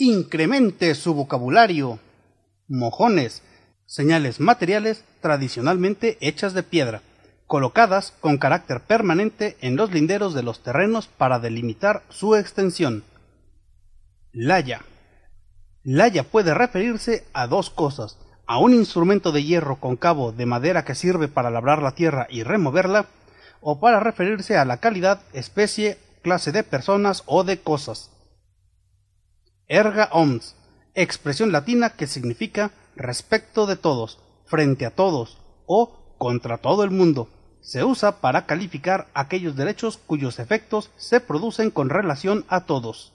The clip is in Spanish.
incremente su vocabulario. Mojones, señales materiales tradicionalmente hechas de piedra, colocadas con carácter permanente en los linderos de los terrenos para delimitar su extensión. Laya. Laya puede referirse a dos cosas, a un instrumento de hierro con cabo de madera que sirve para labrar la tierra y removerla, o para referirse a la calidad, especie, clase de personas o de cosas erga omnes, expresión latina que significa respecto de todos, frente a todos o contra todo el mundo. Se usa para calificar aquellos derechos cuyos efectos se producen con relación a todos.